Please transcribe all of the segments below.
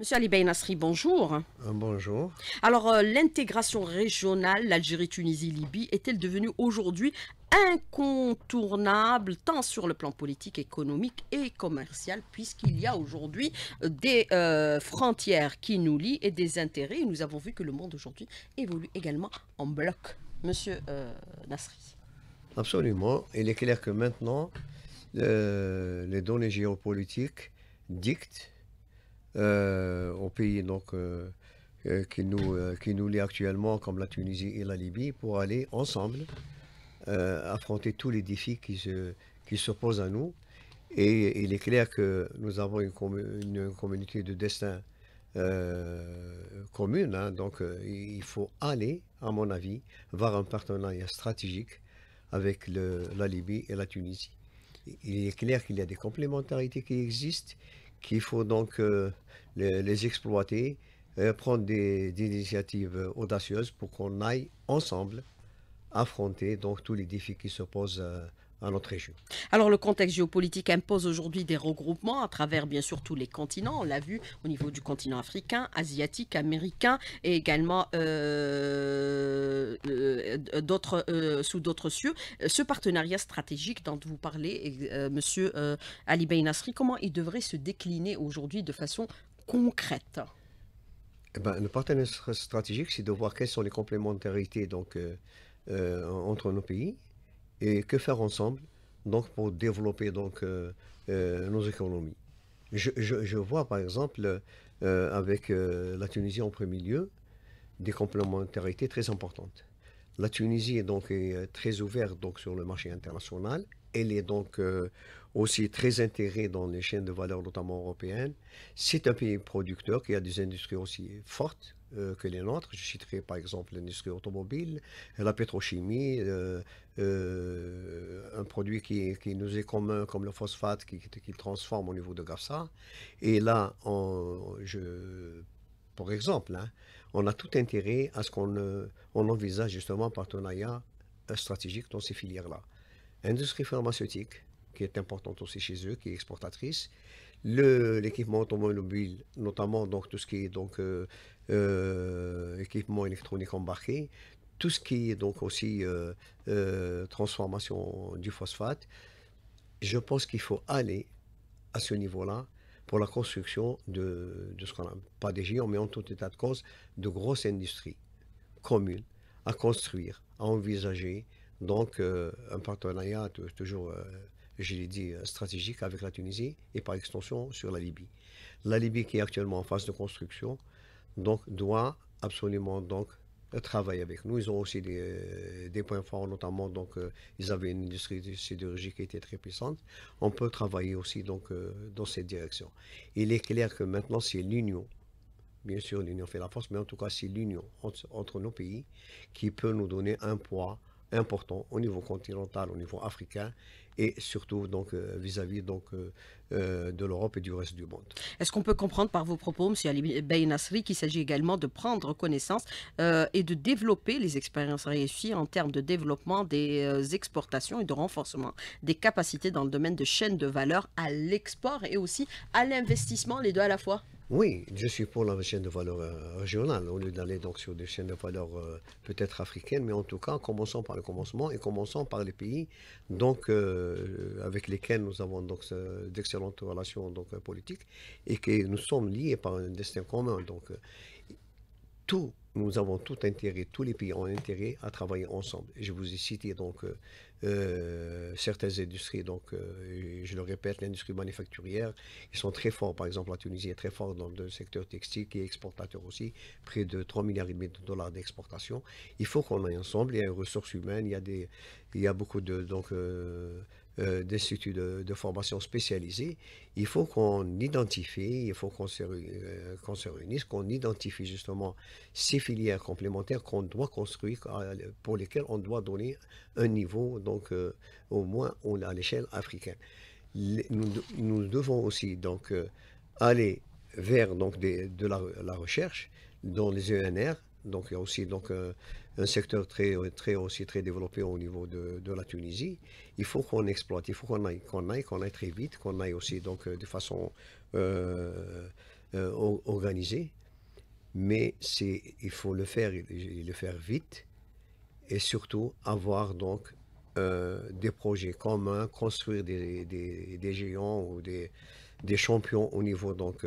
Monsieur Ali Nasri, bonjour. Euh, bonjour. Alors, euh, l'intégration régionale, l'Algérie, Tunisie, Libye, est-elle devenue aujourd'hui incontournable, tant sur le plan politique, économique et commercial, puisqu'il y a aujourd'hui euh, des frontières qui nous lient et des intérêts. nous avons vu que le monde aujourd'hui évolue également en bloc. Monsieur Nasri. Absolument. Il est clair que maintenant, les données géopolitiques dictent euh, aux pays donc, euh, euh, qui, nous, qui nous lient actuellement, comme la Tunisie et la Libye, pour aller ensemble affronter tous les défis qui se, qui posent à nous. Et il est clair que nous avons une, une communauté de destin commune. Hein. donc, il faut aller, à mon avis, vers un partenariat stratégique avec la Libye et la Tunisie. Il est clair qu'il y a des complémentarités qui existent qu'il faut donc euh, les, exploiter, euh, prendre des, des, initiatives euh, audacieuses pour qu'on aille ensemble affronter donc tous les défis qui se posent notre région. Alors le contexte géopolitique impose aujourd'hui des regroupements à travers bien sûr tous les continents. On l'a vu au niveau du continent africain, asiatique, américain et également euh, euh, d'autres euh, sous d'autres cieux. Ce partenariat stratégique dont vous parlez, Monsieur Ali ben Nasri, comment il devrait se décliner aujourd'hui de façon concrète eh ben, Le partenariat stratégique, c'est de voir quelles sont les complémentarités donc entre nos pays et que faire ensemble donc pour développer donc euh, euh, nos économies. Je, je, vois par exemple euh, avec la Tunisie en premier lieu des complémentarités très importantes. La Tunisie est donc très ouverte donc sur le marché international. Elle est donc aussi très intégrée dans les chaînes de valeur, notamment européennes. C'est un pays producteur qui a des industries aussi fortes euh, que les nôtres. Je citerai par exemple l'industrie automobile, la pétrochimie, euh, euh, un produit qui, qui, nous est commun comme le phosphate qui, qui transforme au niveau de GAFSA. Et là, on, exemple, hein, on a tout intérêt à ce qu'on on envisage justement un partenariat stratégique dans ces filières-là. Industrie pharmaceutique, qui est importante aussi chez eux, qui est exportatrice. L'équipement automobile, notamment donc, tout ce qui est donc, euh, euh, équipement électronique embarqué, tout ce qui est donc aussi euh, transformation du phosphate. Je pense qu'il faut aller à ce niveau-là pour la construction de, ce qu'on a, pas des géants, mais en tout état de cause, de grosses industries communes à construire, à envisager donc un partenariat toujours je l'ai dit, stratégique avec la Tunisie et par extension sur la Libye. La Libye qui est actuellement en phase de construction, donc doit absolument donc travailler avec nous. Ils ont aussi des, euh, des points forts, notamment donc euh, ils avaient une industrie de qui était très puissante. On peut travailler aussi donc euh, dans cette direction. Il est clair que maintenant c'est l'union. Bien sûr, l'union fait la force, mais en tout cas c'est l'union entre, nos pays qui peut nous donner un poids important au niveau continental, au niveau africain et surtout donc euh, vis-à-vis donc euh, euh, de l'Europe et du reste du monde. Est-ce qu'on peut comprendre par vos propos, Monsieur Ali Beynasri, qu'il s'agit également de prendre connaissance et de développer les expériences réussies en termes de développement des exportations et de renforcement des capacités dans le domaine de chaînes de valeur à l'export et aussi à l'investissement, les deux à la fois oui, je suis pour la chaîne de valeur euh, régionale, au lieu d'aller donc sur des chaînes de valeur euh, peut-être africaines, mais en tout cas, commençons par le commencement et commençons par les pays donc, euh, avec lesquels nous avons donc d'excellentes relations donc, politiques et que nous sommes liés par un destin commun. Donc, tout nous avons tout intérêt, tous les pays ont intérêt à travailler ensemble. Je vous ai cité donc euh, euh, certaines industries, donc euh, je le répète, l'industrie manufacturière, ils sont très forts. Par exemple, la Tunisie est très forte dans le secteur textile qui est exportateur aussi, près de 3 milliards et demi de dollars d'exportation. Il faut qu'on aille ensemble, il y a une ressource humaine, il y a, des, il y beaucoup de... Donc, des euh, d'instituts de, formation spécialisés, il faut qu'on identifie, il faut euh, qu'on se, réunisse, qu'on identifie justement ces filières complémentaires qu'on doit construire, euh, pour lesquelles on doit donner un niveau, donc au moins à l'échelle africaine. nous, devons aussi donc aller vers donc des, de la, la, recherche dans les ENR. Donc il y a aussi donc un secteur très, très aussi très développé au niveau de, la Tunisie. Il faut qu'on exploite, il faut qu'on aille, qu'on aille, qu'on aille très vite, qu'on aille aussi donc euh, de façon euh, euh, organisée. Mais c'est, il faut le faire, le faire vite et surtout avoir donc des projets communs, construire des, des, des géants ou des, des champions au niveau donc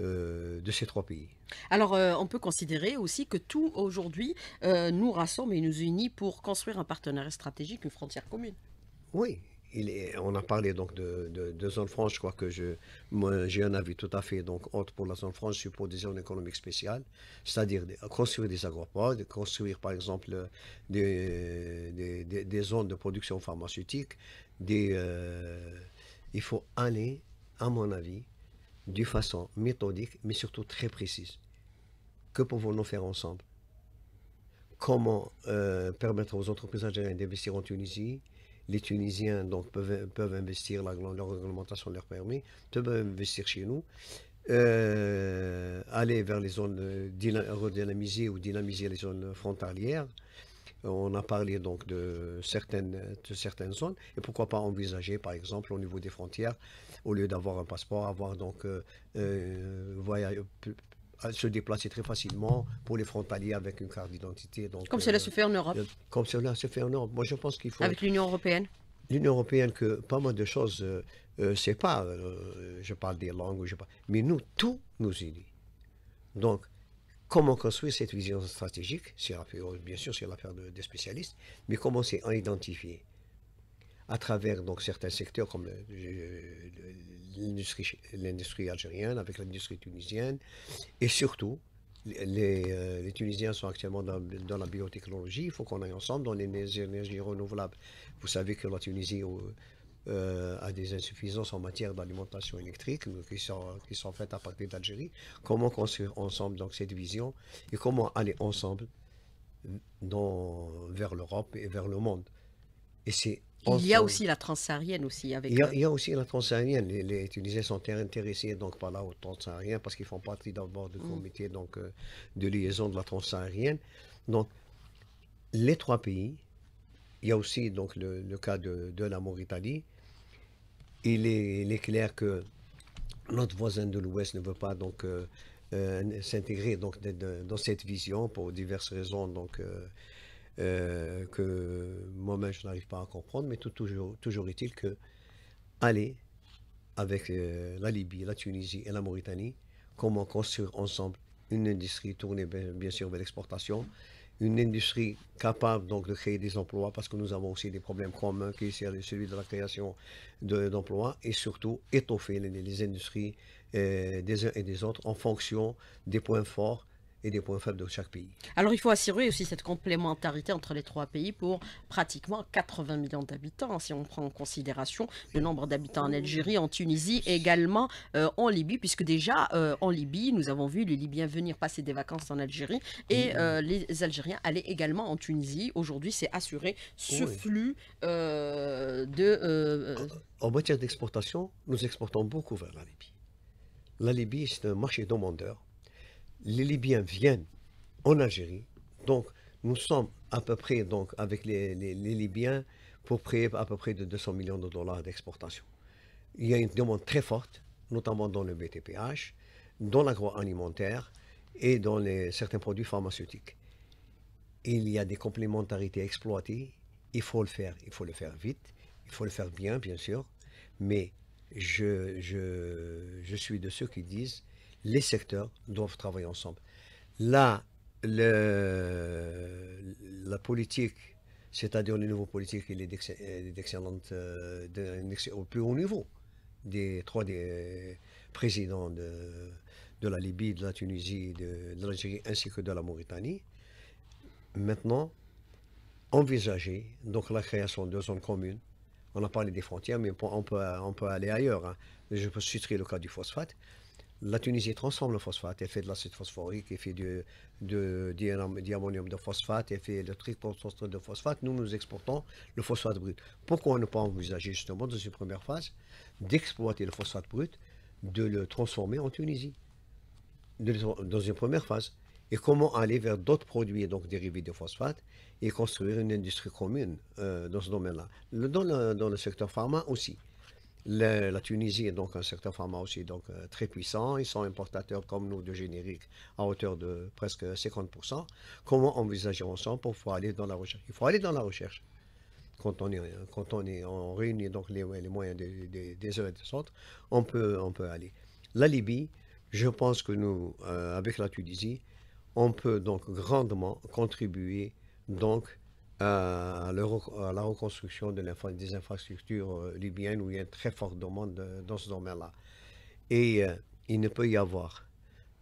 euh, de ces trois pays. Alors, euh, on peut considérer aussi que tout aujourd'hui euh, nous rassemble et nous unit pour construire un partenariat stratégique, une frontière commune. Oui, on a parlé donc de, zone franche, je crois que j'ai un avis tout à fait donc pour la zone franche, je suis pour des zones économiques spéciales, c'est-à-dire construire des agropodes, construire par exemple des, zones de production pharmaceutique, des, il faut aller, à mon avis, de façon méthodique, mais surtout très précise. Que pouvons-nous faire ensemble Comment euh, permettre aux entreprises algériennes d'investir en Tunisie Les Tunisiens donc, peuvent, peuvent investir, la, leur réglementation leur permet, peuvent investir chez nous. Euh, aller vers les zones redynamisées ou dynamiser les zones frontalières. On a parlé donc de certaines, de certaines zones et pourquoi pas envisager par exemple au niveau des frontières au lieu d'avoir un passeport, avoir donc euh, euh, voyage, se déplacer très facilement pour les frontaliers avec une carte d'identité. Donc, comme cela euh, se fait en Europe. comme cela se fait en Europe. Moi, je pense qu'il faut. Avec l'Union européenne. L'Union européenne, que pas mal de choses c'est pas je parle des langues, je parle, mais nous, tout nous unit. Donc, comment construire cette vision stratégique Bien sûr, c'est l'affaire des spécialistes, mais comment c'est en identifier à travers donc, certains secteurs comme l'industrie algérienne, avec l'industrie tunisienne, et surtout, les, euh, Tunisiens sont actuellement dans, la biotechnologie, il faut qu'on aille ensemble dans les énergies renouvelables. Vous savez que la Tunisie euh, euh, a des insuffisances en matière d'alimentation électrique qui sont, faites à partir d'Algérie. Comment construire ensemble donc, cette vision et comment aller ensemble dans, vers l'Europe et vers le monde euh, il y a aussi la transsaharienne aussi. Avec il, y a, il y a aussi la transsaharienne. Les, les, Tunisiens sont intéressés donc par la transsaharienne parce qu'ils font partie d'abord du mm. comité donc, euh, de liaison de la transsaharienne. Donc, les trois pays, il y a aussi donc, le, cas de, la Mauritanie. Il est, clair que notre voisin de l'Ouest ne veut pas donc euh, s'intégrer donc, dans cette vision pour diverses raisons. Donc, euh, que moi-même je n'arrive pas à comprendre, mais tout, toujours, toujours est-il que aller avec euh, la Libye, la Tunisie et la Mauritanie, comment construire ensemble une industrie tournée bien, sûr vers l'exportation, une industrie capable donc de créer des emplois parce que nous avons aussi des problèmes communs qui est celui de la création d'emplois et surtout étoffer les, industries euh, des uns et des autres en fonction des points forts et des points faibles de chaque pays. Alors il faut assurer aussi cette complémentarité entre les trois pays pour pratiquement 80 millions d'habitants, si on prend en considération le nombre d'habitants en Algérie, en Tunisie, également euh, en Libye, puisque déjà euh, en Libye, nous avons vu les Libyens venir passer des vacances en Algérie et euh, les Algériens aller également en Tunisie. Aujourd'hui, c'est assuré ce flux de... En, en matière d'exportation, nous exportons beaucoup vers la Libye. La Libye, c'est un marché demandeur les Libyens viennent en Algérie. Donc, nous sommes à peu près, donc, avec les, Libyens, pour près à peu près de 200 millions de dollars d'exportation. Il y a une demande très forte, notamment dans le BTPH, dans l'agroalimentaire et dans les, certains produits pharmaceutiques. Il y a des complémentarités exploitées. Il faut le faire. Il faut le faire vite. Il faut le faire bien, bien sûr. Mais je, je suis de ceux qui disent les secteurs doivent travailler ensemble. Là, la politique, c'est-à-dire le niveau politique, il est euh, d'excellente, euh, au plus haut niveau des trois des présidents de, la Libye, de la Tunisie, de, l'Algérie ainsi que de la Mauritanie. Maintenant, envisager donc la création de zones communes. On a parlé des frontières, mais on peut, on peut aller ailleurs. Hein. Je peux citer le cas du phosphate. La Tunisie transforme le phosphate, elle fait de l'acide phosphorique, elle fait de, diamonium de phosphate, elle fait le triphosphate de phosphate. Nous, nous exportons le phosphate brut. Pourquoi ne pas envisager justement dans une première phase d'exploiter le phosphate brut, de le transformer en Tunisie, dans une première phase et comment aller vers d'autres produits, donc dérivés de phosphate, et construire une industrie commune euh, dans ce domaine-là. Dans, dans le, secteur pharma aussi la Tunisie est donc un secteur pharma aussi donc, euh, très puissant. Ils sont importateurs comme nous de génériques à hauteur de presque 50%. Comment envisager ensemble pour pouvoir aller dans la recherche Il faut aller dans la recherche. Quand on, est, quand on, est, on réunit donc les, moyens des, autres, on peut, on peut aller. La Libye, je pense que nous, euh, avec la Tunisie, on peut donc grandement contribuer donc à, la reconstruction de des infrastructures euh, libyennes où il y a une très forte demande dans ce domaine-là. Et euh, il ne peut y avoir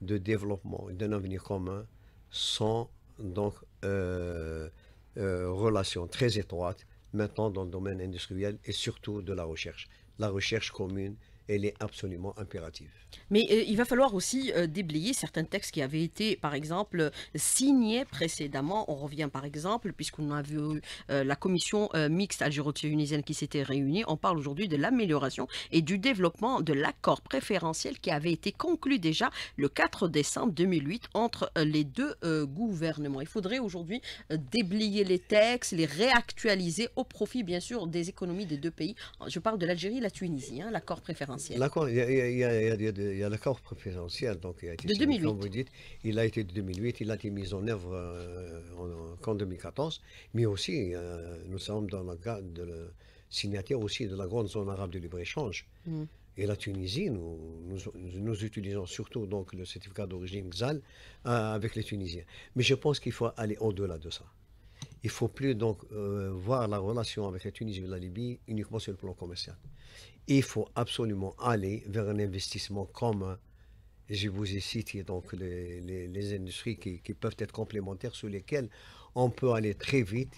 de développement, d'un avenir commun sans donc euh, relations très étroites maintenant dans le domaine industriel et surtout de la recherche. La recherche commune elle est absolument impérative. Mais euh, il va falloir aussi euh, déblayer certains textes qui avaient été, par exemple, signés précédemment. On revient, par exemple, puisqu'on a vu euh, la commission mixte algéro-tunisienne qui s'était réunie, on parle aujourd'hui de l'amélioration et du développement de l'accord préférentiel qui avait été conclu déjà le 4 décembre 2008 entre les deux gouvernements. Il faudrait aujourd'hui déblayer les textes, les réactualiser au profit, bien sûr, des économies des deux pays. Je parle de l'Algérie et la Tunisie, hein, l'accord préférentiel il y a, l'accord préférentiel, donc il a été, de 2008. vous dites, il a été de 2008, il a été mis en œuvre euh, en, 2014, mais aussi, euh, nous sommes dans la de la signature aussi de la grande zone arabe de libre-échange. Mm. Et la Tunisie, nous, nous, utilisons surtout donc le certificat d'origine XAL euh, avec les Tunisiens. Mais je pense qu'il faut aller au-delà de ça. Il ne faut plus donc voir la relation avec la Tunisie et la Libye uniquement sur le plan commercial il faut absolument aller vers un investissement commun. Je vous ai cité donc les, industries qui, qui, peuvent être complémentaires sur lesquelles on peut aller très vite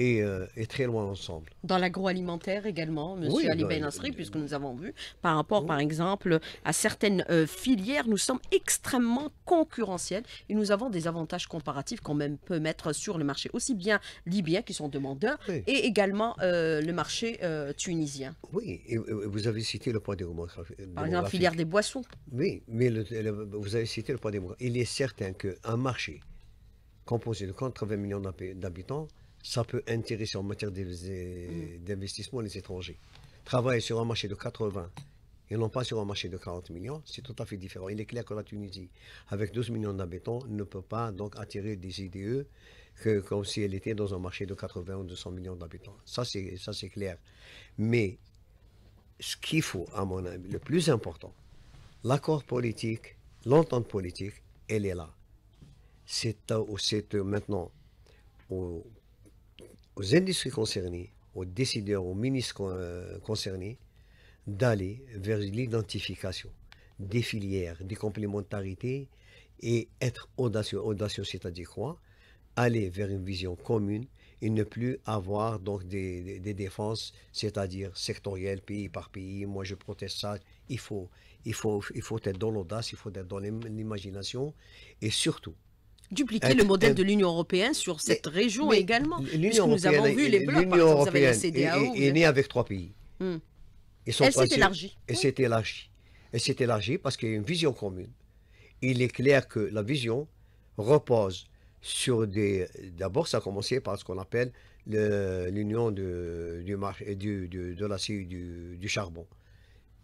euh, et, très loin ensemble. Dans l'agroalimentaire également, M. Ali Ben puisque nous avons vu, par rapport par exemple à certaines euh, filières, nous sommes extrêmement concurrentiels et nous avons des avantages comparatifs qu'on même peut mettre sur le marché, aussi bien libyen, qui sont demandeurs et également euh, le marché tunisien. Oui, et vous avez cité le point démographique. Par exemple, la filière des boissons. Oui, mais vous avez cité le point démographique. Il est certain qu'un marché composé de 80 millions d'habitants, ça peut intéresser en matière mm. d'investissement les étrangers. Travailler sur un marché de 80 et non pas sur un marché de 40 millions, c'est tout à fait différent. Il est clair que la Tunisie, avec 12 millions d'habitants, ne peut pas donc attirer des IDE que, comme si elle était dans un marché de 80 ou 200 millions d'habitants. Ça, c'est clair. Mais ce qu'il faut, à mon avis, le plus important, l'accord politique, l'entente politique, elle est là. C'est maintenant au aux industries concernées, aux décideurs, aux ministres euh, concernés, d'aller vers l'identification des filières, des complémentarités et être audacieux. Audacieux, c'est-à-dire quoi Aller vers une vision commune et ne plus avoir donc des, défenses, c'est-à-dire sectorielles, pays par pays. Moi, je proteste ça. Il faut, il faut, il faut être dans l'audace, il faut être dans l'imagination et surtout dupliquer le modèle de l'Union européenne sur cette région également. L'Union nous Est, née avec trois pays. Hmm. Elle s'est élargie. Elle s'est élargie. parce qu'il y a une vision commune. Il est clair que la vision repose sur des... D'abord, ça a commencé par ce qu'on appelle l'union du, et du, de la du, du charbon.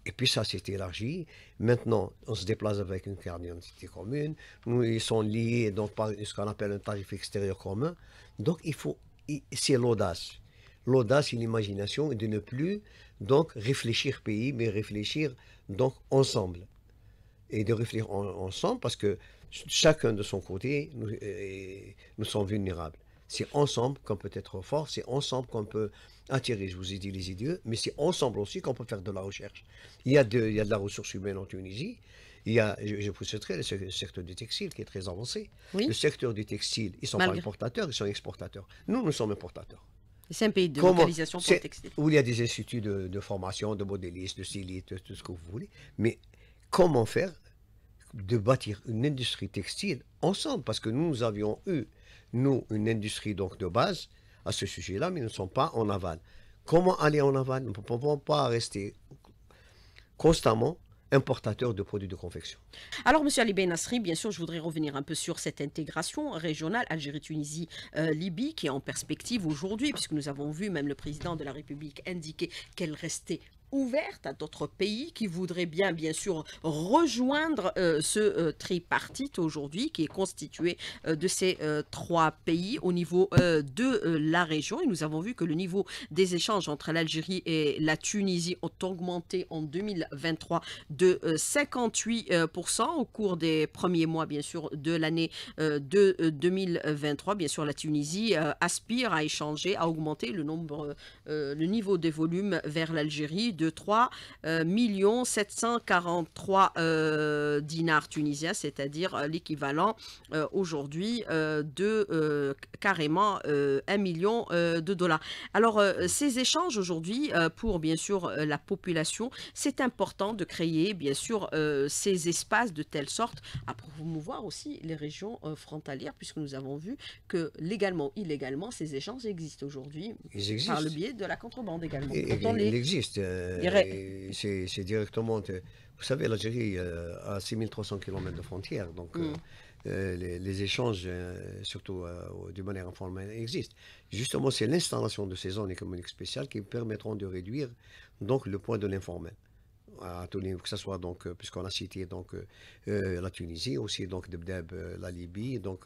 Et puis ça s'est élargi. Maintenant, on se déplace avec une carte d'identité commune. Nous, ils sont liés donc, par ce qu'on appelle un tarif extérieur commun. Donc, il faut, c'est l'audace. L'audace et l'imagination de ne plus donc réfléchir pays, mais réfléchir donc ensemble. Et de réfléchir ensemble parce que chacun de son côté, nous, euh, nous sommes vulnérables. C'est ensemble qu'on peut être fort, c'est ensemble qu'on peut attirer, je vous ai dit, les idées, mais c'est ensemble aussi qu'on peut faire de la recherche. Il y, a de, il y de la ressource humaine en Tunisie, il y a, je, je vous souhaiterais, le secteur du textile qui est très avancé. Le secteur du textile, ils ne sont pas importateurs, ils sont exportateurs. Nous, nous sommes importateurs. C'est un pays de mobilisation localisation pour le textile. Où il y a des instituts de, formation, de modélistes, de stylistes, tout ce que vous voulez. Mais comment faire de bâtir une industrie textile ensemble Parce que nous, nous avions eu nous, une industrie donc de base à ce sujet-là, mais nous ne sommes pas en aval. Comment aller en aval Nous ne pouvons pas rester constamment importateurs de produits de confection. Alors, M. Ali Benasri, bien sûr, je voudrais revenir un peu sur cette intégration régionale Algérie-Tunisie-Libye euh, qui est en perspective aujourd'hui, puisque nous avons vu même le président de la République indiquer qu'elle restait ouverte à d'autres pays qui voudraient bien, bien sûr, rejoindre euh, ce euh, tripartite aujourd'hui qui est constitué euh, de ces trois pays au niveau de la région. Et nous avons vu que le niveau des échanges entre l'Algérie et la Tunisie ont augmenté en 2023 de 58% au cours des premiers mois, bien sûr, de l'année de 2023. Bien sûr, la Tunisie aspire à échanger, à augmenter le nombre, le niveau des volumes vers l'Algérie de 3 euh, millions 743 euh, dinars tunisiens, c'est-à-dire euh, l'équivalent aujourd'hui de carrément 1 million de dollars. Alors, ces échanges aujourd'hui, pour bien sûr la population, c'est important de créer bien sûr ces espaces de telle sorte à promouvoir aussi les régions frontalières, puisque nous avons vu que légalement, illégalement, ces échanges existent aujourd'hui par le biais de la contrebande également. Il existe c'est directement. Vous savez, l'Algérie euh, a 6300 km de frontières, donc mm. euh, euh, les, échanges, surtout d'une manière informelle, existent. Justement, c'est l'installation de ces zones économiques spéciales qui permettront de réduire donc, le poids de l'informel à que ce soit donc, puisqu'on a cité donc la Tunisie, aussi donc Debdeb, la Libye, donc,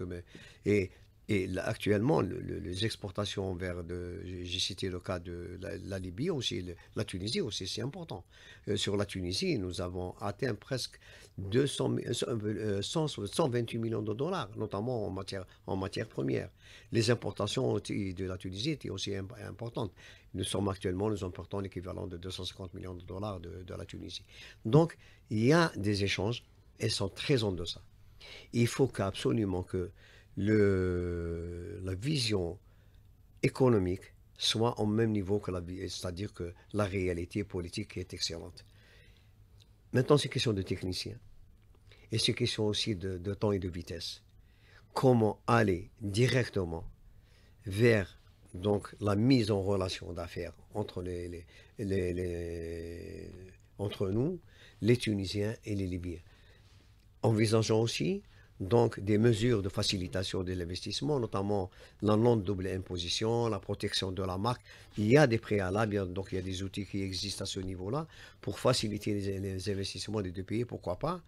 et et actuellement, les exportations vers, j'ai cité le cas de la, Libye aussi, la Tunisie aussi, c'est important. Euh, sur la Tunisie, nous avons atteint presque 200, 128 euh, euh, millions de dollars, notamment en matière, en matière première. Les importations de la Tunisie étaient aussi importantes. Nous sommes actuellement, nous importons l'équivalent de 250 millions de dollars de, la Tunisie. Donc, il y a des échanges, et sont très en deçà. Il faut qu'absolument absolument que le, la vision économique soit au même niveau que la vie, c'est-à-dire que la réalité politique est excellente. Maintenant, c'est question de technicien. Et c'est question aussi de, de, temps et de vitesse. Comment aller directement vers donc, la mise en relation d'affaires entre, les, entre nous, les Tunisiens et les Libyens. Envisageant aussi donc des mesures de facilitation de l'investissement, notamment la non-double imposition, la protection de la marque. Il y a des préalables, donc il y a des outils qui existent à ce niveau-là pour faciliter les, les investissements des deux pays, pourquoi pas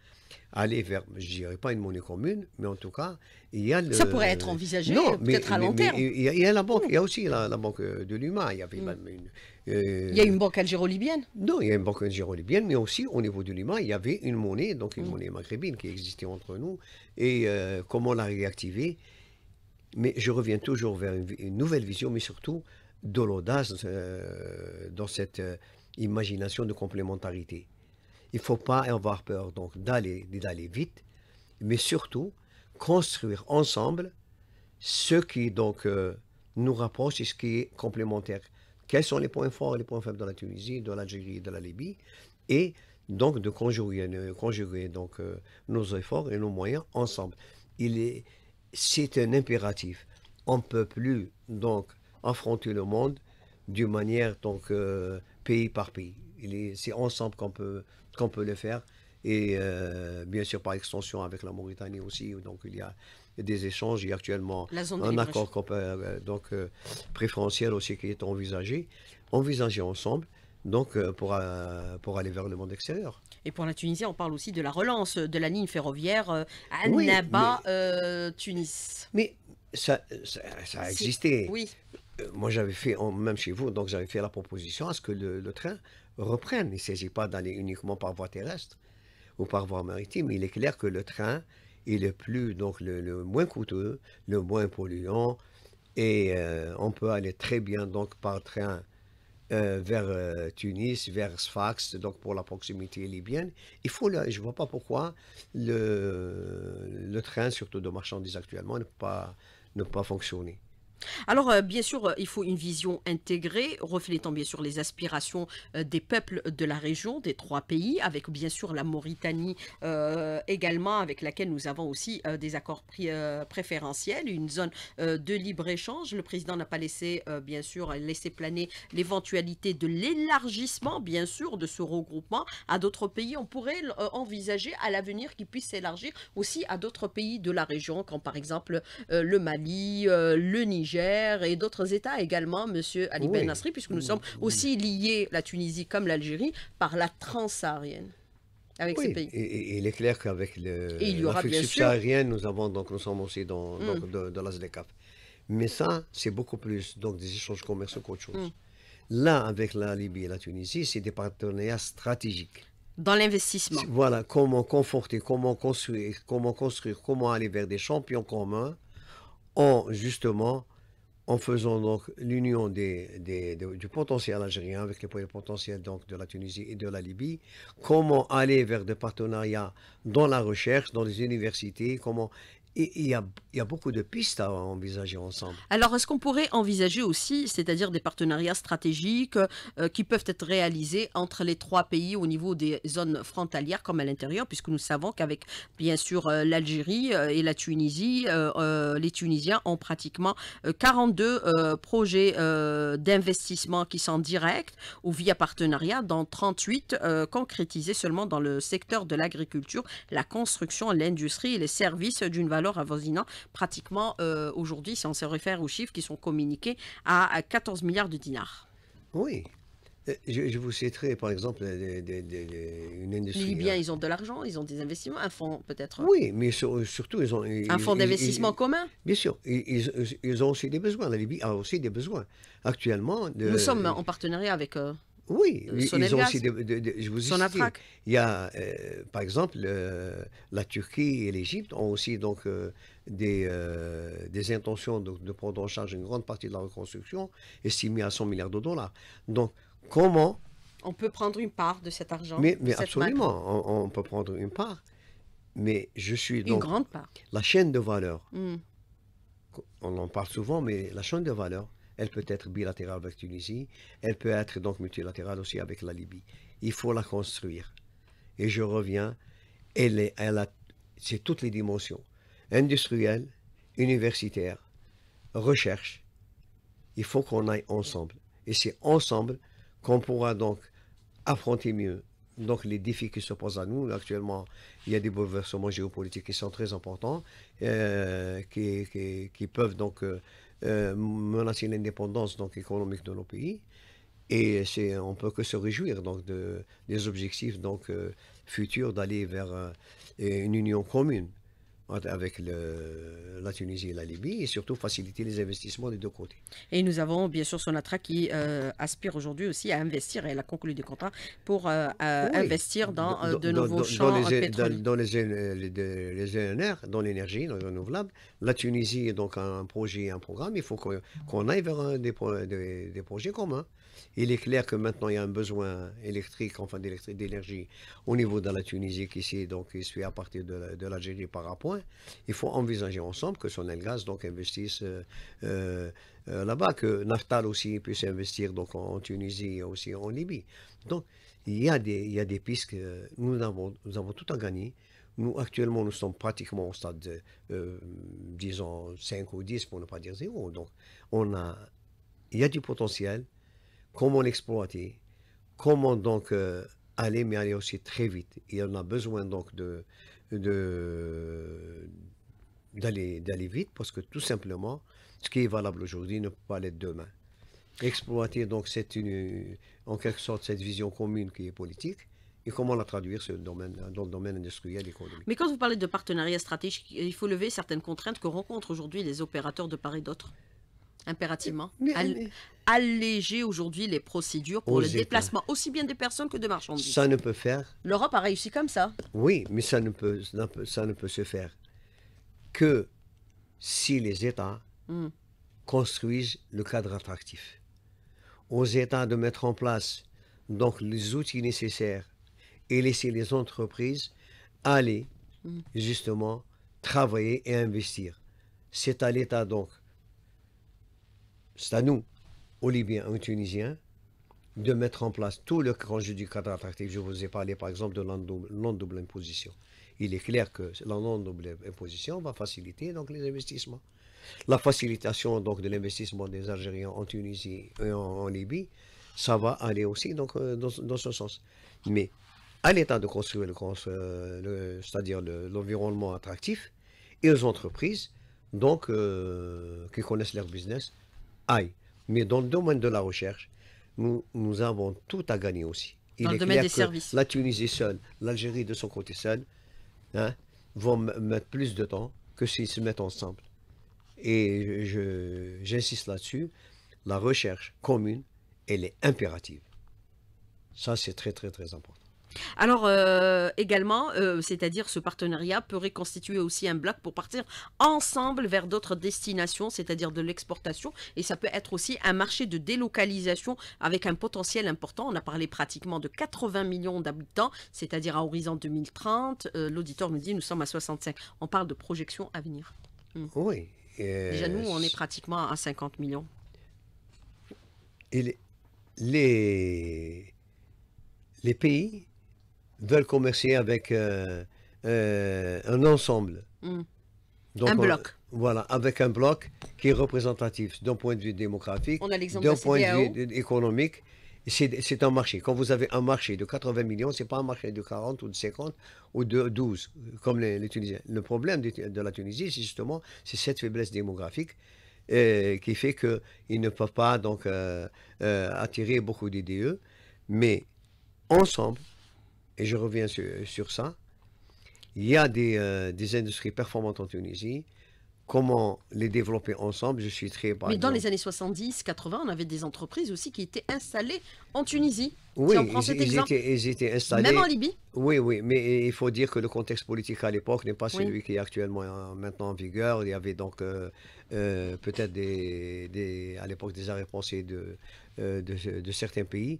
aller vers, je dirais pas une monnaie commune, mais en tout cas, il y a le... Ça pourrait être envisagé peut-être à long terme. il, y a, la banque, mm. il y a aussi la, banque euh, de l'UMA. Il y avait mm. une, il y a euh, une banque algéro-libyenne Non, il y a une banque algéro-libyenne, mais aussi au niveau de l'UMA, il y avait une monnaie, donc une mm. monnaie maghrébine qui existait entre nous. Et euh, comment la réactiver Mais je reviens toujours vers une, nouvelle vision, mais surtout de l'audace dans cette imagination de complémentarité il ne faut pas avoir peur donc d'aller d'aller vite, mais surtout construire ensemble ce qui donc euh, nous rapproche et ce qui est complémentaire. Quels sont les points forts et les points faibles de la Tunisie, de l'Algérie, de la Libye, et donc de conjuguer, conjuguer donc euh, nos efforts et nos moyens ensemble. Il est, c'est un impératif. On ne peut plus donc affronter le monde d'une manière donc euh, pays par pays. c'est ensemble qu'on peut qu'on peut le faire. Et euh, bien sûr, par extension, avec la Mauritanie aussi. Donc, il y a des échanges. Il y a actuellement un accord euh, donc, euh, préférentiel aussi qui est envisagé, envisagé ensemble donc pour, pour aller vers le monde extérieur. Et pour la Tunisie, on parle aussi de la relance de la ligne ferroviaire à Annaba Tunis. Mais ça, a existé. Oui moi, j'avais fait, même chez vous, donc j'avais fait la proposition à ce que le, train reprenne. Il ne s'agit pas d'aller uniquement par voie terrestre ou par voie maritime. Il est clair que le train est le plus, donc le, moins coûteux, le moins polluant, et euh, on peut aller très bien donc par train euh, vers euh, Tunis, vers Sfax, donc pour la proximité libyenne. Il faut, là, je ne vois pas pourquoi le, le train, surtout de marchandises actuellement, ne pas, ne pas fonctionner. Alors, euh, bien sûr, euh, il faut une vision intégrée, reflétant bien sûr les aspirations euh, des peuples de la région, des trois pays, avec bien sûr la Mauritanie également, avec laquelle nous avons aussi des accords préférentiels, une zone de libre-échange. Le président n'a pas laissé, bien sûr, laisser planer l'éventualité de l'élargissement, bien sûr, de ce regroupement à d'autres pays. On pourrait envisager à l'avenir qu'il puisse s'élargir aussi à d'autres pays de la région, comme par exemple le Mali, le Niger, et d'autres États également, Monsieur Ali Ben Nasri, puisque nous sommes aussi liés, la Tunisie comme l'Algérie, par la transsaharienne avec ces pays. Et, il est clair qu'avec l'Afrique subsaharienne, nous avons donc nous sommes aussi dans, mm. de, Mais ça, c'est beaucoup plus donc des échanges commerciaux qu'autre chose. Mm. Là, avec la Libye et la Tunisie, c'est des partenariats stratégiques. Dans l'investissement. Voilà, comment conforter, comment construire, comment construire, comment aller vers des champions communs en justement en faisant donc l'union des, du potentiel algérien avec le potentiel donc de la Tunisie et de la Libye, comment aller vers des partenariats dans la recherche, dans les universités, comment il y, a, beaucoup de pistes à envisager ensemble. Alors, est-ce qu'on pourrait envisager aussi, c'est-à-dire des partenariats stratégiques euh, qui peuvent être réalisés entre les trois pays au niveau des zones frontalières comme à l'intérieur, puisque nous savons qu'avec, bien sûr, euh, l'Algérie euh, et la Tunisie, les Tunisiens ont pratiquement 42 projets d'investissement qui sont directs ou via partenariat, dont 38 concrétisés seulement dans le secteur de l'agriculture, la construction, l'industrie et les services d'une valeur alors avoisinant pratiquement euh, aujourd'hui, si on se réfère aux chiffres qui sont communiqués, à 14 milliards de dinars. Oui, euh, je, vous citerai par exemple une industrie. Les Libyens, ils ont de l'argent, ils ont des investissements, un fonds peut-être. Oui, mais surtout ils ont. un fonds d'investissement commun Bien sûr, ils, ont aussi des besoins. La Libye a aussi des besoins. Actuellement. Nous sommes en partenariat avec euh, oui, euh, ils ont aussi je vous son Il y a, euh, par exemple, la Turquie et l'Égypte ont aussi donc euh, des, des intentions de, prendre en charge une grande partie de la reconstruction, estimée à 100 milliards de dollars. Donc, comment On peut prendre une part de cet argent. Mais, mais absolument, on, peut prendre une part. Mais je suis donc grande La chaîne de valeur. Hmm. On en parle souvent, mais la chaîne de valeur elle peut être bilatérale avec Tunisie, elle peut être donc multilatérale aussi avec la Libye. Il faut la construire. Et je reviens, elle, elle a c'est toutes les dimensions, industrielle, universitaire, recherche. Il faut qu'on aille ensemble. Et c'est ensemble qu'on pourra donc affronter mieux donc les défis qui se posent à nous. Actuellement, il y a des bouleversements géopolitiques qui sont très importants, euh, qui, peuvent donc euh, euh, menacer l'indépendance donc, économique de nos pays. Et on ne peut que se réjouir donc, des objectifs donc, euh, futurs d'aller vers euh, une union commune avec le, la Tunisie et la Libye et surtout faciliter les investissements des deux côtés. Et nous avons bien sûr Sonatra qui euh, aspire aujourd'hui aussi à investir, et elle a conclu des contrats pour euh, investir dans, euh, de nouveaux champs dans les, pétroliers. Dans, les, e dans l'énergie, dans les renouvelables. La Tunisie est donc un projet, un programme, il faut qu'on aille vers des, des projets communs. Il est clair que maintenant, il y a un besoin électrique, enfin d'énergie, au niveau de la Tunisie qui s'est donc suit à partir de l'Algérie la, par rapport. Il faut envisager ensemble que Sonel Gaz donc, investisse euh, euh, euh, là-bas, que Naftal aussi puisse investir donc, en, Tunisie et aussi en Libye. Donc, il y a des, il y a des pistes. nous, avons, nous avons tout à gagner. Nous, actuellement, nous sommes pratiquement au stade, euh, disons, 5 ou 10, pour ne pas dire 0. Donc, on a, il y a du potentiel comment l'exploiter, comment donc euh, aller, mais aller aussi très vite. Et on a besoin donc de d'aller d'aller vite parce que tout simplement, ce qui est valable aujourd'hui ne peut pas l'être demain. Exploiter donc c'est en quelque sorte cette vision commune qui est politique et comment la traduire ce domaine, dans le domaine industriel et économique. Mais quand vous parlez de partenariat stratégique, il faut lever certaines contraintes que rencontrent aujourd'hui les opérateurs de part et d'autre impérativement. alléger aujourd'hui les procédures pour oh, le déplacement, aussi bien des personnes que de marchandises. Ça ne peut faire. L'Europe a réussi comme ça. Oui, mais ça ne peut, ça ne peut se faire que si les États hmm. construisent le cadre attractif. Aux États de mettre en place donc les outils nécessaires et laisser les entreprises aller hmm. justement travailler et investir. C'est à l'État donc c'est à nous, aux Libyens et aux Tunisiens, de mettre en place tout le congé du cadre attractif. Je vous ai parlé par exemple de la non-double imposition. Il est clair que la double imposition va faciliter donc, les investissements. La facilitation donc, de l'investissement des Algériens en Tunisie et en, Libye, ça va aller aussi donc, euh, dans, ce sens. Mais à l'État de construire le, euh, c'est-à-dire l'environnement attractif et aux entreprises donc, euh, qui connaissent leur business mais dans le domaine de la recherche, nous, avons tout à gagner aussi. Il est clair des que services. La Tunisie seule, l'Algérie de son côté seule, hein, vont mettre plus de temps que s'ils se mettent ensemble. Et j'insiste là-dessus, la recherche commune, elle est impérative. Ça, c'est très, très, très important. Alors euh, également, euh, c'est-à-dire ce partenariat peut reconstituer aussi un bloc pour partir ensemble vers d'autres destinations, c'est-à-dire de l'exportation, et ça peut être aussi un marché de délocalisation avec un potentiel important. On a parlé pratiquement de 80 millions d'habitants, c'est-à-dire à horizon 2030. Euh, l'auditeur nous dit nous sommes à 65. On parle de projection à venir. Hmm. Oui. Déjà nous, on est pratiquement à 50 millions. Et les pays veulent commercer avec euh, euh, un ensemble. Mm. un bloc. Voilà, avec un bloc qui est représentatif d'un point de vue démographique, d'un point de vue économique. C'est un marché. Quand vous avez un marché de 80 millions, ce n'est pas un marché de 40 ou de 50 ou de 12, comme les, Tunisiens. Le problème de, la Tunisie, c'est justement cette faiblesse démographique euh, qui fait qu'ils ne peuvent pas donc, attirer beaucoup d'IDE. Mais ensemble, et je reviens sur, ça, il y a euh, des, industries performantes en Tunisie. Comment les développer ensemble Je suis très. Mais dans les années 70, 80, on avait des entreprises aussi qui étaient installées en Tunisie. Oui, si étaient, Même en Libye Oui, oui, mais il faut dire que le contexte politique à l'époque n'est pas celui qui est actuellement euh, maintenant en vigueur. Il y avait donc euh, peut-être des, à l'époque des arrêts pensés de, certains pays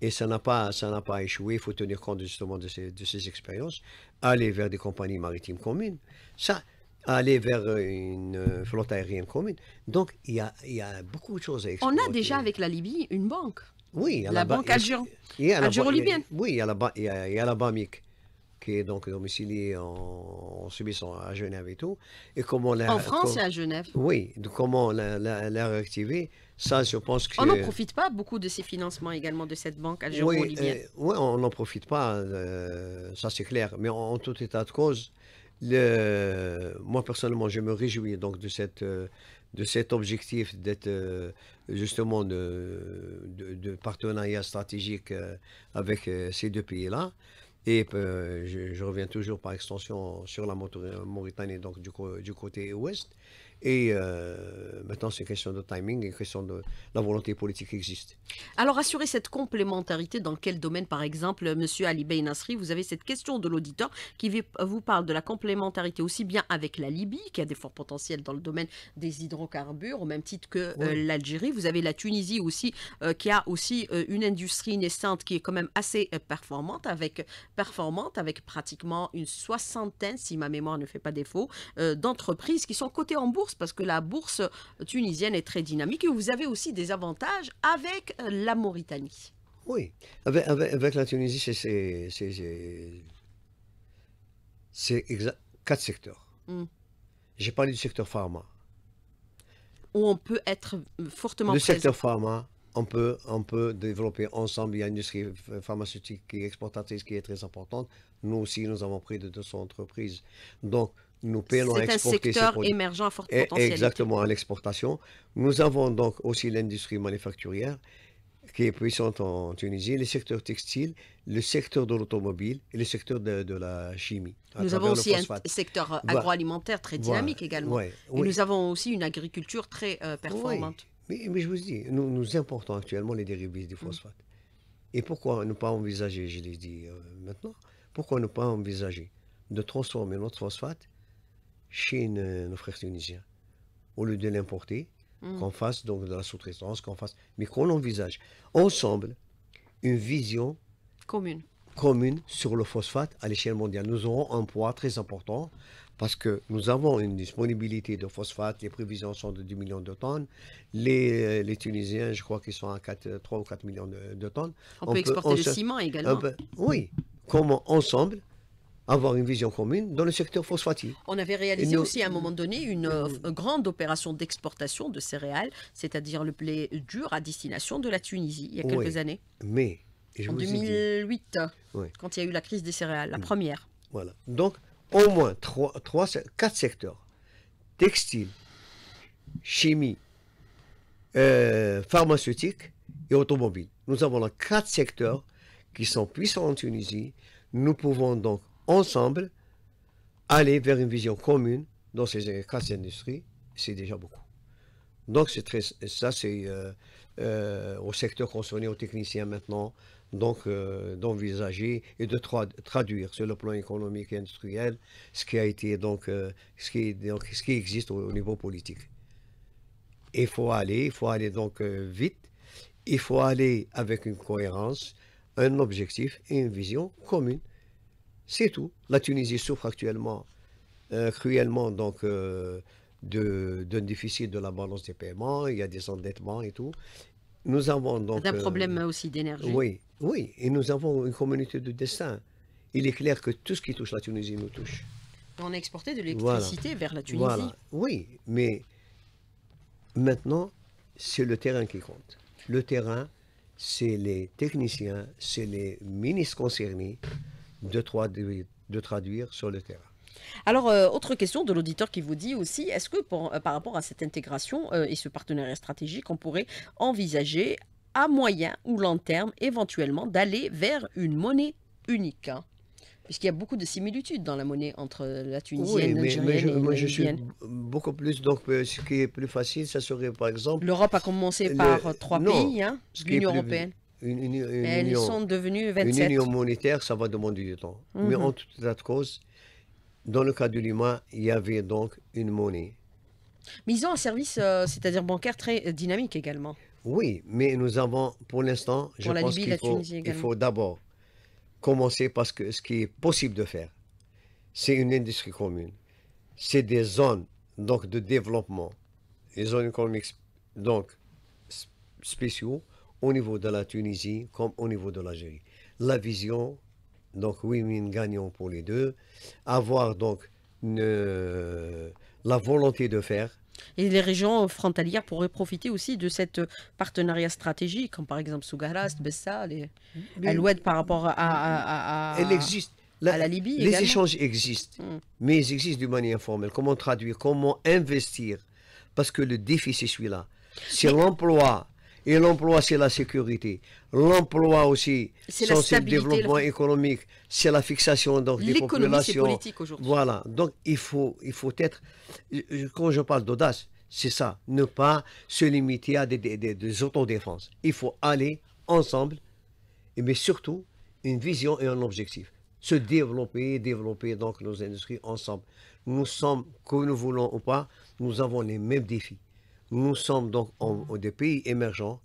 et ça n'a pas, ça n'a pas échoué. Il faut tenir compte justement de ces, de ces expériences. Aller vers des compagnies maritimes communes, ça, aller vers euh, une euh, flotte aérienne commune. Donc, il y a, y a beaucoup de choses à On a déjà avec la Libye une banque. Oui, à la, la banque Algérie. libyenne Oui, il y a la, il y a la BAMIC qui est donc euh, domicilié en, Suisse, subissant à Genève et tout. Et comment la, en France et à Genève. Oui, comment la, la, réactiver Ça, je pense que... On n'en profite pas beaucoup de ces financements également de cette banque algéro-libyenne. Oui, euh, on n'en profite pas, euh, ça c'est clair. Mais en, tout état de cause, le, moi personnellement, je me réjouis donc de cette... de cet objectif d'être justement de, de, de, partenariat stratégique avec ces deux pays-là. Et euh, je, reviens toujours par extension sur la Mauritanie, donc du côté ouest. Et euh, maintenant, c'est une question de timing et une question de la volonté politique qui existe. Alors, assurer cette complémentarité, dans quel domaine, par exemple, M. Ali Beynasri, vous avez cette question de l'auditeur qui vous parle de la complémentarité aussi bien avec la Libye, qui a des forts potentiels dans le domaine des hydrocarbures, au même titre que euh, l'Algérie. Vous avez la Tunisie aussi, euh, qui a aussi une industrie naissante qui est quand même assez performante, avec, performante, avec pratiquement une soixantaine, si ma mémoire ne fait pas défaut, d'entreprises qui sont cotées en bourse parce que la bourse tunisienne est très dynamique et vous avez aussi des avantages avec euh, la Mauritanie. Oui, avec, la Tunisie, c'est quatre secteurs. Hmm. J'ai parlé du secteur pharma. Où on peut être euh, fortement Le secteur pharma, on peut, on peut développer ensemble. Il y a une industrie pharmaceutique qui est exportatrice, qui est très importante. Nous aussi, nous avons pris de 200 entreprises. Donc, nous à C'est un secteur émergent à forte eh, potentialité. Exactement, à l'exportation. Nous avons donc aussi l'industrie manufacturière qui est puissante en Tunisie, le secteur textile, le secteur de l'automobile et le secteur de, la chimie. Nous avons aussi un secteur agroalimentaire très dynamique également. et nous avons aussi une agriculture très euh, performante. mais, je vous dis, nous, nous importons actuellement les dérivés du mm. phosphate. Et pourquoi ne pas envisager, je l'ai dit euh, maintenant, pourquoi ne pas envisager de transformer notre phosphate chez nos, frères tunisiens, au lieu de l'importer, hmm. qu'on fasse donc de la sous-traitance, qu'on fasse, mais qu'on envisage ensemble une vision commune. commune sur le phosphate à l'échelle mondiale. Nous aurons un poids très important parce que nous avons une disponibilité de phosphate, les prévisions sont de 10 millions de tonnes, les, Tunisiens, je crois qu'ils sont à 3 ou 4 millions de, tonnes. On, peut exporter le ciment également. oui, comment ensemble, avoir une vision commune dans le secteur phosphatique. On avait réalisé aussi à un moment donné mm-hmm. euh, une, grande opération d'exportation de céréales, c'est-à-dire le blé dur à destination de la Tunisie il y a quelques années. Mais je en 2008, quand il y a eu la crise des céréales, la mm. première. Voilà. Donc au moins trois, quatre secteurs textile, chimie, euh, pharmaceutique et automobile. Nous avons là quatre secteurs qui sont puissants en Tunisie. Nous pouvons donc ensemble, aller vers une vision commune dans ces quatre industries, c'est déjà beaucoup. Donc, c'est très, ça, c'est euh, euh, au secteur concerné, aux techniciens maintenant, donc euh, d'envisager et de traduire sur le plan économique et industriel ce qui a été donc ce qui ce qui existe au, niveau politique. Il faut aller, il faut aller donc vite, il faut aller avec une cohérence, un objectif et une vision commune. C'est tout. La Tunisie souffre actuellement euh, cruellement donc euh, d'un déficit de la balance des paiements. Il y a des endettements et tout. Nous avons donc un euh, problème aussi d'énergie. Oui, oui. Et nous avons une communauté de destin. Il est clair que tout ce qui touche la Tunisie nous touche. On a exporté de l'électricité vers la Tunisie. Oui, mais maintenant, c'est le terrain qui compte. Le terrain, c'est les techniciens, c'est les ministres concernés de traduire, de traduire sur le terrain. Alors, euh, autre question de l'auditeur qui vous dit aussi, est-ce que euh, par rapport à cette intégration euh, et ce partenariat stratégique, on pourrait envisager à moyen ou long terme éventuellement d'aller vers une monnaie unique hein? Puisqu'il y a beaucoup de similitudes dans la monnaie entre la Tunisienne, et moi je suis beaucoup plus, donc ce qui est plus facile, ça serait par exemple... L'Europe a commencé par trois pays, hein, l'Union européenne une, Elles union, sont devenues 27. Une union monétaire, ça va demander du temps. Mais mhm. en toute état cause, dans le cas de Lima, il y avait donc une monnaie. Mais ils ont un service, euh, c'est-à-dire bancaire, très euh, dynamique également. Oui, mais nous avons, pour l'instant, je pense qu'il faut, il faut d'abord commencer parce que ce qui est possible de faire, c'est une industrie commune. C'est des zones donc, de développement, des zones économiques donc, spéciaux, au niveau de la Tunisie comme au niveau de l'Algérie. La vision, donc oui, gagnant pour les deux. Avoir donc euh, la volonté de faire. Et les régions frontalières pourraient profiter aussi de cette partenariat stratégique, comme par exemple Sougarast, Bessal et Aloued par rapport à, existe. La, Libye. Les échanges existent, mm. mais ils existent d'une manière informelle. Comment traduire, comment investir Parce que le défi, c'est celui-là. C'est l'emploi et l'emploi, c'est la sécurité. L'emploi aussi, c'est le développement économique, c'est la fixation donc, des populations. Politique voilà. Donc, il faut, il faut être. Quand je parle d'audace, c'est ça. Ne pas se limiter à des, autodéfenses. Il faut aller ensemble, mais surtout, une vision et un objectif se développer, développer donc nos industries ensemble. Nous sommes, que nous voulons ou pas, nous avons les mêmes défis. Nous sommes donc des pays émergents.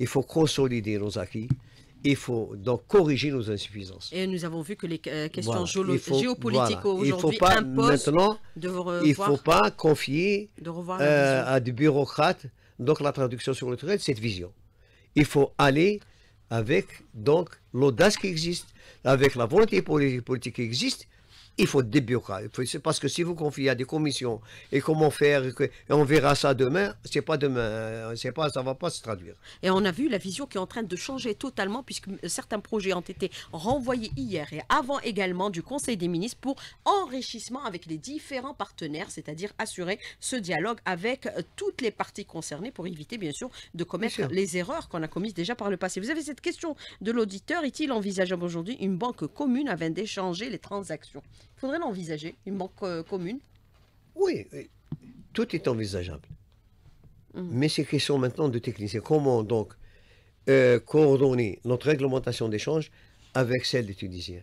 Il faut consolider nos acquis. Il faut donc corriger nos insuffisances. Et nous avons vu que les euh, questions géopolitiques aujourd'hui imposent maintenant, Il ne faut pas confier euh, à des bureaucrates donc la traduction sur le terrain de cette vision. Il faut aller avec donc l'audace qui existe, avec la volonté politique qui existe, il faut c'est Parce que si vous confiez à des commissions et comment faire, et on verra ça demain, c'est pas demain, euh, c'est pas, ça va pas se traduire. Et on a vu la vision qui est en train de changer totalement puisque certains projets ont été renvoyés hier et avant également du Conseil des ministres pour enrichissement avec les différents partenaires, c'est-à-dire assurer ce dialogue avec euh, toutes les parties concernées pour éviter bien sûr de commettre les erreurs qu'on a commises déjà par le passé. Vous avez cette question de l'auditeur, est-il envisageable aujourd'hui une banque commune afin d'échanger les transactions l'envisager, une banque euh, commune. Oui, tout est envisageable. Hum. Mais c'est question maintenant de techniciens Comment donc euh, coordonner notre réglementation d'échange avec celle des Tunisiens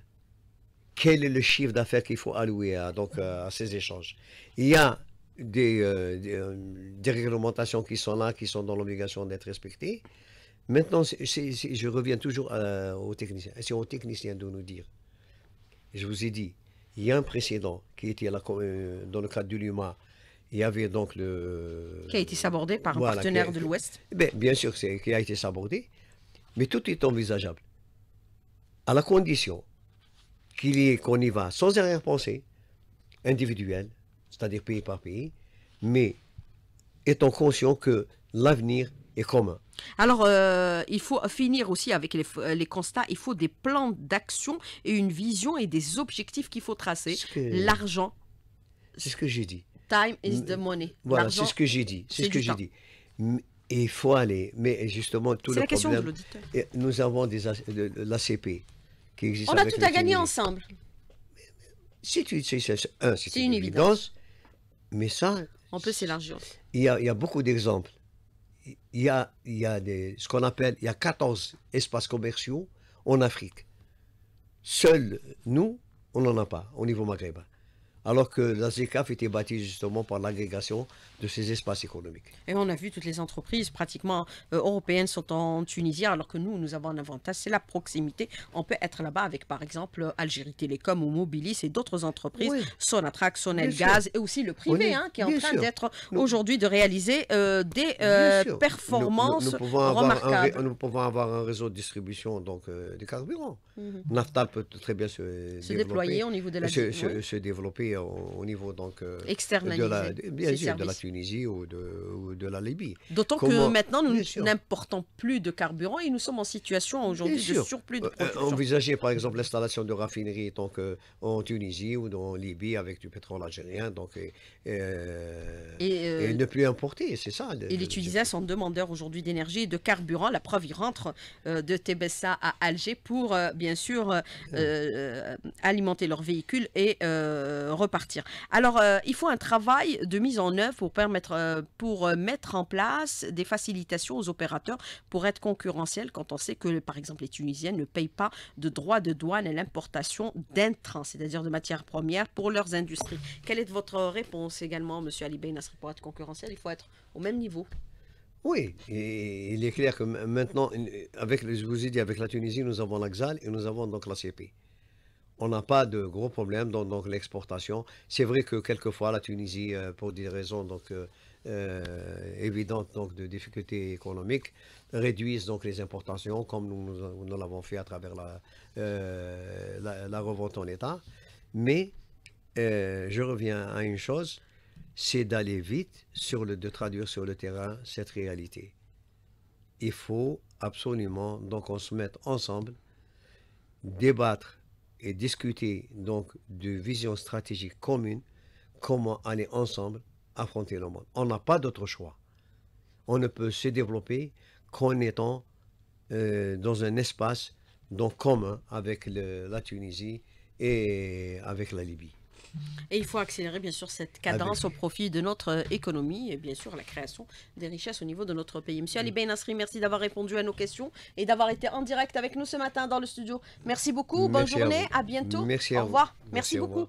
Quel est le chiffre d'affaires qu'il faut allouer à, donc, euh, à ces échanges Il y a des, des, réglementations qui sont là, qui sont dans l'obligation d'être respectées. Maintenant, je reviens toujours aux techniciens. C'est aux techniciens de nous dire. Je vous ai dit, il y a un précédent qui était euh, dans le cadre du Luma. Il y avait donc le. Qui a été sabordé par un partenaire de l'Ouest eh bien, bien sûr qui a été sabordé, mais tout est envisageable. À la condition qu'il y ait, qu'on y va sans arrière-pensée, individuelle, c'est-à-dire pays par pays, mais étant conscient que l'avenir et commun. Alors, euh, il faut finir aussi avec euh, les, constats. Il faut des plans d'action et une vision et des objectifs qu'il faut tracer. L'argent. C'est ce que, j'ai dit. Time is the money. Voilà, c'est ce que j'ai dit. C'est ce que j'ai dit. il faut aller. Mais justement, tout le la question de Nous avons des l'ACP qui existe. On a tout à gagner ensemble. Si tu, c'est, une, évidence, Mais ça. On peut s'élargir. Il il y a beaucoup d'exemples il y a, il ce qu'on appelle, il a 14 espaces commerciaux en Afrique. Seuls, nous, on n'en a pas au niveau maghrébin. Alors que la ZECAF était bâtie justement par l'agrégation de ces espaces économiques. Et on a vu toutes les entreprises pratiquement euh, européennes sont en Tunisie, alors que nous, nous avons un avantage, c'est la proximité. On peut être là-bas avec, par exemple, Algérie Télécom ou Mobilis et d'autres entreprises, oui. Sonel Sonelgaz et aussi le privé, hein, qui est en train d'être aujourd'hui de réaliser euh, des euh, performances nous, remarquables. un, nous pouvons avoir un réseau de distribution donc, de carburant. Mhm. Nafta Naftal peut très bien se, déployer au niveau de la... Se, se, développer au, niveau donc... bien sûr, de la Tunisie. Tunisie ou de, de la Libye. D'autant que maintenant, nous n'importons plus de carburant et nous sommes en situation aujourd'hui de surplus de euh, euh, production. envisager par exemple l'installation de raffineries donc, euh, en Tunisie ou en Libye avec du pétrole algérien donc, et, ne plus importer, c'est ça. Il et son son demandeur aujourd'hui d'énergie et de carburant. La preuve, il rentre de Tébessa à Alger pour bien sûr hum. alimenter leurs véhicules et repartir. Alors, il faut un travail de mise en œuvre pour euh, pour euh, mettre en place des facilitations aux opérateurs pour être concurrentiels quand on sait que, par exemple, les Tunisiens ne payent pas de droits de douane à l'importation d'intrants, c'est-à-dire de matières premières pour leurs industries. Quelle est votre réponse également, M. Ali Beynasri, pour être concurrentiel Il faut être au même niveau. Oui, il est clair que maintenant, avec, je vous ai dit, avec la Tunisie, nous avons l'AXAL et nous avons donc la CP on n'a pas de gros problèmes dans l'exportation. C'est vrai que quelquefois la Tunisie, euh, pour des raisons donc, euh, euh, évidentes donc, de difficultés économiques, réduisent donc, les importations comme nous, l'avons fait à travers la, revente en état. Mais je reviens à une chose, c'est d'aller vite, sur de traduire sur le terrain cette réalité. Il faut absolument donc on se mette ensemble, débattre et discuter donc de vision stratégique commune, comment aller ensemble affronter le monde. On n'a pas d'autre choix. On ne peut se développer qu'en étant euh, dans un espace donc commun avec la Tunisie et avec la Libye. Et il faut accélérer, bien sûr, cette ah, cadence au profit de notre euh, économie et, bien sûr, la création des richesses au niveau de notre pays. Monsieur Ali Ben merci d'avoir répondu à nos questions et d'avoir été en direct avec nous ce matin dans le studio. Merci beaucoup. bonne journée. À, bientôt. Merci au revoir. merci beaucoup.